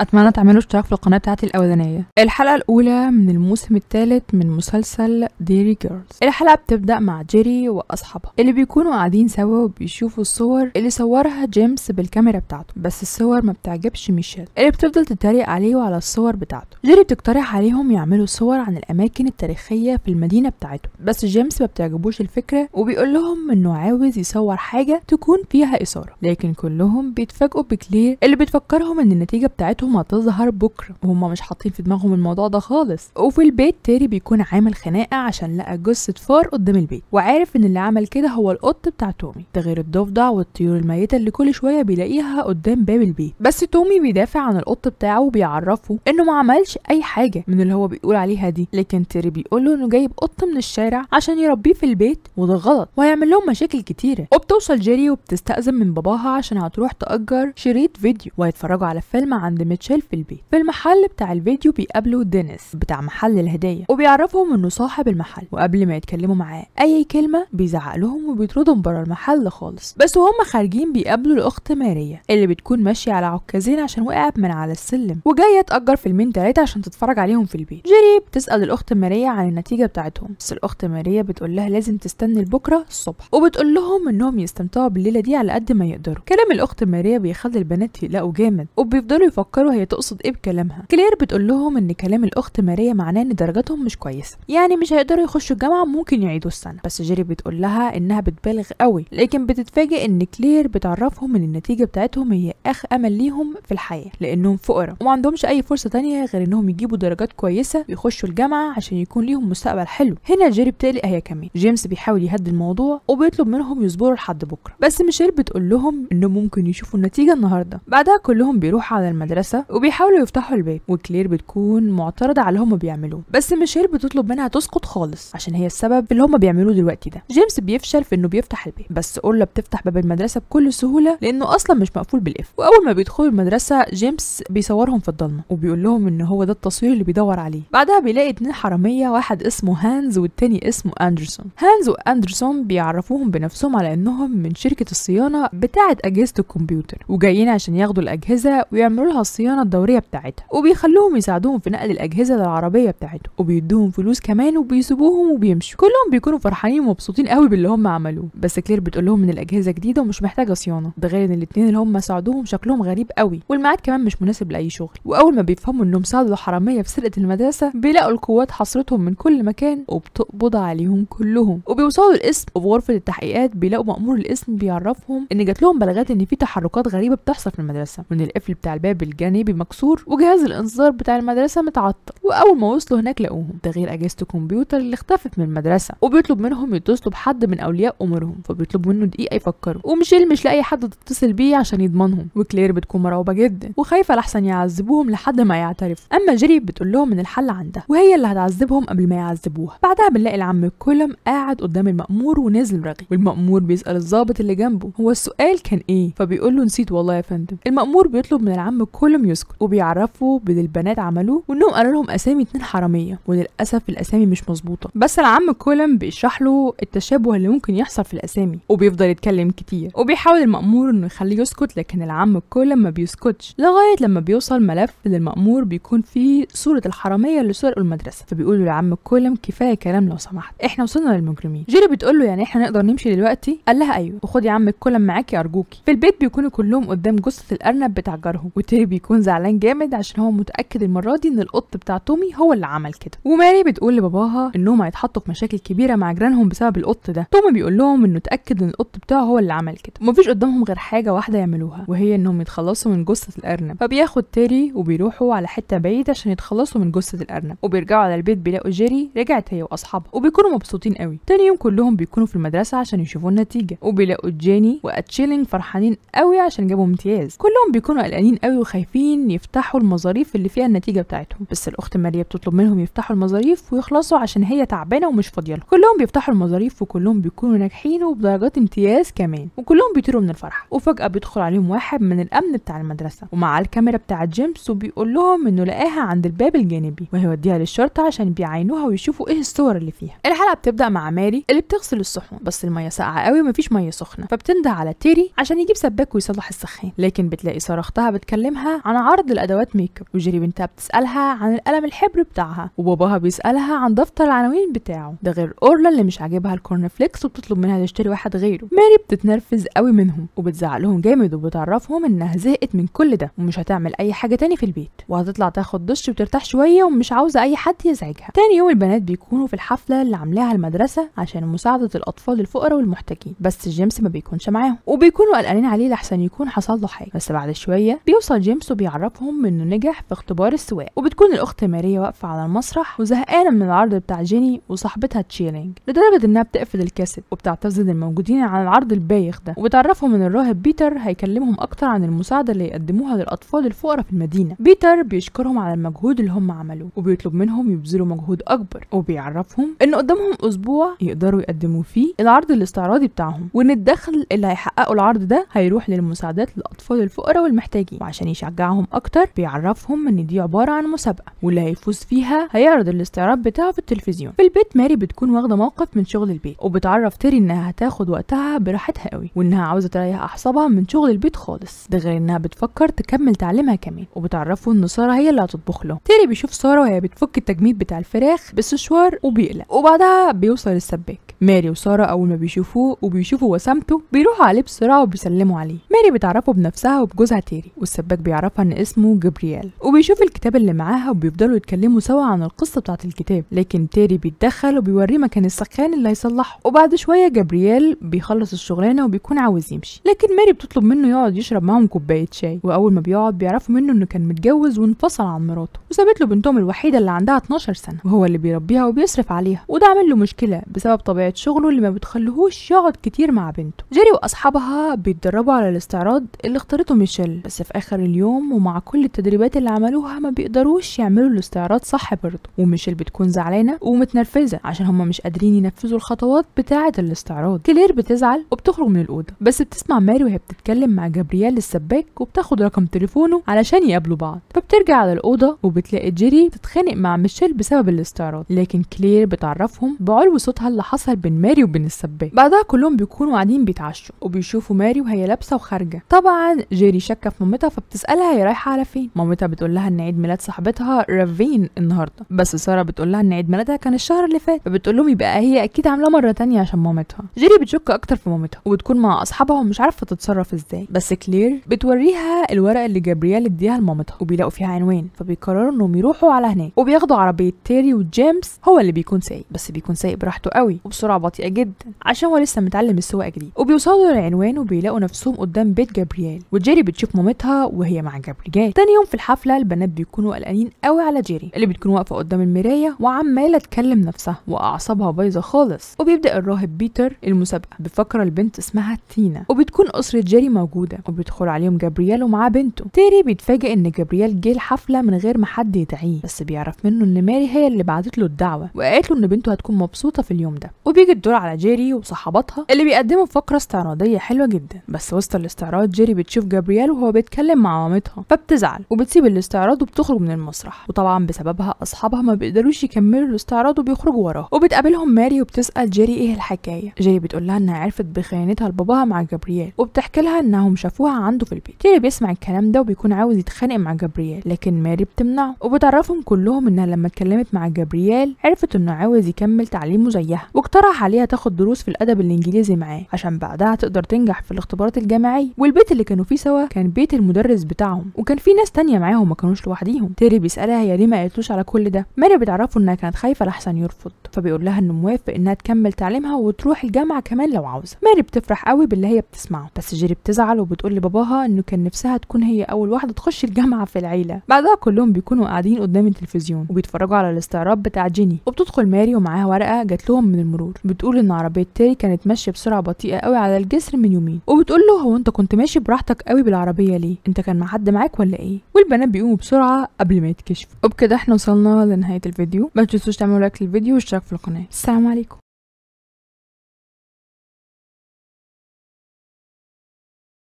اتمنى تعملوا اشتراك في القناه بتاعتي الاولانيه الحلقه الاولى من الموسم الثالث من مسلسل ديري جيرلز الحلقه بتبدا مع جيري واصحابها اللي بيكونوا قاعدين سوا وبيشوفوا الصور اللي صورها جيمس بالكاميرا بتاعته بس الصور ما بتعجبش ميشيل اللي بتفضل تتريق عليه وعلى الصور بتاعته جيري بتقترح عليهم يعملوا صور عن الاماكن التاريخيه في المدينه بتاعته بس جيمس ما بتعجبوش الفكره وبيقول لهم انه عاوز يصور حاجه تكون فيها اثاره لكن كلهم بيتفاجئوا بكلير اللي بتفكرهم ان النتيجه بتاعتهم ما تظهر بكره وهم مش حاطين في دماغهم الموضوع ده خالص وفي البيت تيري بيكون عامل خناقه عشان لقى جثه فار قدام البيت وعارف ان اللي عمل كده هو القط بتاع تومي ده غير الضفدع والطيور الميته اللي كل شويه بيلاقيها قدام باب البيت بس تومي بيدافع عن القط بتاعه وبيعرفه انه ما عملش اي حاجه من اللي هو بيقول عليها دي لكن تيري بيقول له انه جايب قط من الشارع عشان يربيه في البيت وده غلط وهيعمل لهم مشاكل كتيره وبتوصل جيري وبتستأذن من باباها عشان هتروح تأجر شريط فيديو وهيتفرجوا على فيلم عند ريتشل في البيت في المحل بتاع الفيديو بيقابلوا دينيس بتاع محل الهدايا وبيعرفهم انه صاحب المحل وقبل ما يتكلموا معاه اي كلمه بيزعق لهم وبيطردهم بره المحل خالص بس وهم خارجين بيقابلوا الاخت ماريا اللي بتكون ماشيه على عكازين عشان وقعت من على السلم وجايه تاجر فيلمين تلاته عشان تتفرج عليهم في البيت جيري بتسال الاخت ماريا عن النتيجه بتاعتهم بس الاخت ماريا بتقول لها لازم تستنى لبكره الصبح وبتقول لهم انهم يستمتعوا بالليله دي على قد ما يقدروا كلام الاخت ماريا بيخلي البنات يقلقوا جامد وبيفضلوا يفكروا يفكروا هي تقصد ايه بكلامها كلير بتقول لهم ان كلام الاخت ماريا معناه ان درجاتهم مش كويسه يعني مش هيقدروا يخشوا الجامعه ممكن يعيدوا السنه بس جيري بتقول لها انها بتبالغ قوي لكن بتتفاجئ ان كلير بتعرفهم ان النتيجه بتاعتهم هي اخ امل ليهم في الحياه لانهم فقراء وما عندهمش اي فرصه تانية غير انهم يجيبوا درجات كويسه ويخشوا الجامعه عشان يكون ليهم مستقبل حلو هنا جيري بتقلق هي كمان جيمس بيحاول يهدي الموضوع وبيطلب منهم يصبروا لحد بكره بس ميشيل بتقول لهم انهم ممكن يشوفوا النتيجه النهارده بعدها كلهم بيروحوا على المدرسه وبيحاولوا يفتحوا الباب وكلير بتكون معترضة على اللي هما بيعملوه بس ميشيل بتطلب منها تسقط خالص عشان هي السبب اللي هما بيعملوه دلوقتي ده جيمس بيفشل في انه بيفتح الباب بس اورلا بتفتح باب المدرسة بكل سهولة لانه اصلا مش مقفول بالقفل واول ما بيدخلوا المدرسة جيمس بيصورهم في الضلمة وبيقول لهم ان هو ده التصوير اللي بيدور عليه بعدها بيلاقي اتنين حرامية واحد اسمه هانز والتاني اسمه اندرسون هانز واندرسون بيعرفوهم بنفسهم على انهم من شركة الصيانة بتاعة اجهزة الكمبيوتر وجايين عشان ياخدوا الاجهزة ويعملوا لها الصيانة الصيانة الدورية بتاعتها وبيخلوهم يساعدوهم في نقل الأجهزة للعربية بتاعتهم وبيدوهم فلوس كمان وبيسيبوهم وبيمشوا كلهم بيكونوا فرحانين ومبسوطين قوي باللي هم عملوه بس كلير بتقول لهم ان الأجهزة جديدة ومش محتاجة صيانة ده غير ان الاثنين اللي هم ساعدوهم شكلهم غريب قوي والميعاد كمان مش مناسب لأي شغل وأول ما بيفهموا انهم ساعدوا حرامية في سرقة المدرسة بيلاقوا القوات حصرتهم من كل مكان وبتقبض عليهم كلهم وبيوصلوا القسم وفي غرفة التحقيقات بيلاقوا مأمور القسم بيعرفهم ان جات لهم بلاغات ان في تحركات غريبة بتحصل في المدرسة وان القفل بتاع الباب الجانبي مكسور وجهاز الانذار بتاع المدرسة متعطل وأول ما وصلوا هناك لقوهم تغيير أجهزة الكمبيوتر اللي اختفت من المدرسة وبيطلب منهم يتصلوا بحد من أولياء أمورهم فبيطلب منه دقيقة يفكروا وميشيل مش لاقي حد تتصل بيه عشان يضمنهم وكلير بتكون مرعوبة جدا وخايفة لحسن يعذبوهم لحد ما يعترفوا أما جيري بتقول لهم إن الحل عندها وهي اللي هتعذبهم قبل ما يعذبوها بعدها بنلاقي العم كولم قاعد قدام المأمور ونازل رغي والمأمور بيسأل الضابط اللي جنبه هو السؤال كان إيه فبيقول له نسيت والله يا فندم المأمور بيطلب من العم كولم كلهم يسكت وبيعرفوا باللي البنات عملوه وانهم قالوا لهم اسامي اتنين حراميه وللاسف الاسامي مش مظبوطه بس العم كولم بيشرح له التشابه اللي ممكن يحصل في الاسامي وبيفضل يتكلم كتير وبيحاول المامور انه يخليه يسكت لكن العم كولم ما بيسكتش لغايه لما بيوصل ملف للمامور بيكون فيه صوره الحراميه اللي سرقوا المدرسه فبيقولوا لعم كولم كفايه كلام لو سمحت احنا وصلنا للمجرمين جيري بتقول له يعني احنا نقدر نمشي دلوقتي قال لها ايوه وخدي عم كولم معاكي ارجوكي في البيت بيكونوا كلهم قدام جثه الارنب بتاع جارهم وتيري بيكون بيكون زعلان جامد عشان هو متاكد المره دي ان القط بتاع تومي هو اللي عمل كده وماري بتقول لباباها انهم هيتحطوا في مشاكل كبيره مع جيرانهم بسبب القط ده تومي بيقول لهم انه اتاكد ان القط بتاعه هو اللي عمل كده ومفيش قدامهم غير حاجه واحده يعملوها وهي انهم يتخلصوا من جثه الارنب فبياخد تيري وبيروحوا على حته بعيده عشان يتخلصوا من جثه الارنب وبيرجعوا على البيت بيلاقوا جيري رجعت هي واصحابها وبيكونوا مبسوطين قوي تاني يوم كلهم بيكونوا في المدرسه عشان يشوفوا النتيجه وبيلاقوا جيني واتشيلينج فرحانين قوي عشان جابوا امتياز كلهم بيكونوا قلقانين قوي وخايفين عارفين يفتحوا المظاريف اللي فيها النتيجه بتاعتهم بس الاخت ماريا بتطلب منهم يفتحوا المظاريف ويخلصوا عشان هي تعبانه ومش فاضيه لهم كلهم بيفتحوا المظاريف وكلهم بيكونوا ناجحين وبدرجات امتياز كمان وكلهم بيطيروا من الفرح وفجاه بيدخل عليهم واحد من الامن بتاع المدرسه ومعاه الكاميرا بتاعه جيمس وبيقول لهم انه لقاها عند الباب الجانبي وهيوديها للشرطه عشان بيعاينوها ويشوفوا ايه الصور اللي فيها الحلقه بتبدا مع ماري اللي بتغسل الصحون بس الميه ساقعه قوي ومفيش ميه سخنه فبتنده على تيري عشان يجيب سباك ويصلح السخان لكن بتلاقي صراختها بتكلمها عن عرض الادوات ميك اب وجيري بنتها بتسالها عن القلم الحبر بتاعها وباباها بيسالها عن دفتر العناوين بتاعه ده غير اورلا اللي مش عاجبها الكورن فليكس وبتطلب منها تشتري واحد غيره ماري بتتنرفز قوي منهم وبتزعق لهم جامد وبتعرفهم انها زهقت من كل ده ومش هتعمل اي حاجه تاني في البيت وهتطلع تاخد دش وترتاح شويه ومش عاوزه اي حد يزعجها تاني يوم البنات بيكونوا في الحفله اللي عاملاها المدرسه عشان مساعده الاطفال الفقراء والمحتاجين بس جيمس ما بيكونش معاهم وبيكونوا قلقانين عليه لحسن يكون حصل له حاجه بس بعد شويه بيوصل جيمس بيعرفهم انه نجح في اختبار السواق وبتكون الاخت ماريا واقفه على المسرح وزهقانه من العرض بتاع جيني وصاحبتها تشيلينج لدرجه انها بتقفل الكاسيت وبتعتذر الموجودين عن العرض البايخ ده وبتعرفهم ان الراهب بيتر هيكلمهم اكتر عن المساعده اللي يقدموها للاطفال الفقراء في المدينه بيتر بيشكرهم على المجهود اللي هم عملوه وبيطلب منهم يبذلوا مجهود اكبر وبيعرفهم ان قدامهم اسبوع يقدروا يقدموا فيه العرض الاستعراضي بتاعهم وان الدخل اللي هيحققه العرض ده هيروح للمساعدات للاطفال الفقراء والمحتاجين وعشان يشجعوا بتاعهم اكتر بيعرفهم ان دي عباره عن مسابقه واللي هيفوز فيها هيعرض الاستعراض بتاعه في التلفزيون في البيت ماري بتكون واخده موقف من شغل البيت وبتعرف تيري انها هتاخد وقتها براحتها قوي وانها عاوزه تريح اعصابها من شغل البيت خالص ده غير انها بتفكر تكمل تعليمها كمان وبتعرفه ان ساره هي اللي هتطبخ له تيري بيشوف ساره وهي بتفك التجميد بتاع الفراخ بالسشوار وبيقلق وبعدها بيوصل السباك ماري وساره اول ما بيشوفوه وبيشوفوا وسامته بيروحوا عليه بسرعه وبيسلموا عليه ماري بتعرفه بنفسها وبجوزها تيري والسباك بيعرفها فن اسمه جبريال وبيشوف الكتاب اللي معاها وبيفضلوا يتكلموا سوا عن القصه بتاعه الكتاب لكن تيري بيتدخل وبيوريه مكان السخان اللي هيصلحه وبعد شويه جبريال بيخلص الشغلانه وبيكون عاوز يمشي لكن ماري بتطلب منه يقعد يشرب معاهم كوبايه شاي واول ما بيقعد بيعرفوا منه انه كان متجوز وانفصل عن مراته وسابت له بنتهم الوحيده اللي عندها 12 سنه وهو اللي بيربيها وبيصرف عليها وده عامل له مشكله بسبب طبيعه شغله اللي ما بتخليهوش يقعد كتير مع بنته جيري واصحابها بيتدربوا على الاستعراض اللي اختارته ميشيل بس في اخر اليوم معاهم ومع كل التدريبات اللي عملوها ما بيقدروش يعملوا الاستعراض صح برضه وميشيل بتكون زعلانه ومتنرفزه عشان هما مش قادرين ينفذوا الخطوات بتاعه الاستعراض كلير بتزعل وبتخرج من الاوضه بس بتسمع ماري وهي بتتكلم مع جابرييل السباك وبتاخد رقم تليفونه علشان يقابلوا بعض فبترجع على الاوضه وبتلاقي جيري بتتخانق مع ميشيل بسبب الاستعراض لكن كلير بتعرفهم بعلو صوتها اللي حصل بين ماري وبين السباك بعدها كلهم بيكونوا قاعدين بيتعشوا وبيشوفوا ماري وهي لابسه وخارجه طبعا جيري شكه في مامتها فبتسالها هي رايحه على فين مامتها بتقول لها ان عيد ميلاد صاحبتها رافين النهارده بس ساره بتقول لها ان عيد ميلادها كان الشهر اللي فات فبتقول لهم يبقى هي اكيد عاملاه مره تانية عشان مامتها جيري بتشك اكتر في مامتها وبتكون مع اصحابها ومش عارفه تتصرف ازاي بس كلير بتوريها الورقه اللي جابرييل اديها لمامتها وبيلاقوا فيها عنوان فبيقرروا انهم يروحوا على هناك وبياخدوا عربيه تيري وجيمس هو اللي بيكون سايق بس بيكون سايق براحته قوي وبسرعه بطيئه جدا عشان هو لسه متعلم السواقه جديد وبيوصلوا للعنوان وبيلاقوا نفسهم قدام بيت جابرييل وجيري بتشوف مامتها وهي معاه عجب رجال تاني يوم في الحفله البنات بيكونوا قلقانين قوي على جيري اللي بتكون واقفه قدام المرايه وعماله تكلم نفسها واعصابها بايظه خالص وبيبدا الراهب بيتر المسابقه بفكره لبنت اسمها تينا وبتكون اسره جيري موجوده وبيدخل عليهم جابرييل ومعاه بنته تيري بيتفاجئ ان جابرييل جه الحفله من غير ما حد يدعيه بس بيعرف منه ان ماري هي اللي بعتت له الدعوه وقالت له ان بنته هتكون مبسوطه في اليوم ده وبيجي الدور على جيري وصحباتها اللي بيقدموا فقره استعراضيه حلوه جدا بس وسط الاستعراض جيري بتشوف جابرييل وهو بيتكلم مع مامته صاحبتها فبتزعل وبتسيب الاستعراض وبتخرج من المسرح وطبعا بسببها اصحابها ما بيقدروش يكملوا الاستعراض وبيخرجوا وراها وبتقابلهم ماري وبتسال جيري ايه الحكايه جيري بتقول لها انها عرفت بخيانتها لباباها مع جابرييل وبتحكي لها انهم شافوها عنده في البيت جيري بيسمع الكلام ده وبيكون عاوز يتخانق مع جابرييل لكن ماري بتمنعه وبتعرفهم كلهم انها لما اتكلمت مع جابرييل عرفت انه عاوز يكمل تعليمه زيها واقترح عليها تاخد دروس في الادب الانجليزي معاه عشان بعدها تقدر تنجح في الاختبارات الجامعيه والبيت اللي كانوا فيه سوا كان بيت المدرس بتاعه معاهم وكان في ناس تانية معاهم ما كانوش لوحديهم تيري بيسالها هي ليه ما قالتلوش على كل ده ماري بتعرفه انها كانت خايفه لحسن يرفض فبيقول لها انه موافق انها تكمل تعليمها وتروح الجامعه كمان لو عاوزه ماري بتفرح قوي باللي هي بتسمعه بس جيري بتزعل وبتقول لباباها انه كان نفسها تكون هي اول واحده تخش الجامعه في العيله بعدها كلهم بيكونوا قاعدين قدام التلفزيون وبيتفرجوا على الاستعراض بتاع جيني وبتدخل ماري ومعاها ورقه جات لهم من المرور بتقول ان عربيه تيري كانت ماشيه بسرعه بطيئه قوي على الجسر من يومين وبتقول له هو انت كنت ماشي براحتك قوي بالعربيه ليه انت كان مع حد معاك ولا ايه والبنات بيقوموا بسرعه قبل ما يتكشفوا وبكده احنا وصلنا لنهايه الفيديو ما تنسوش تعملوا لايك للفيديو واشتراك في القناه السلام عليكم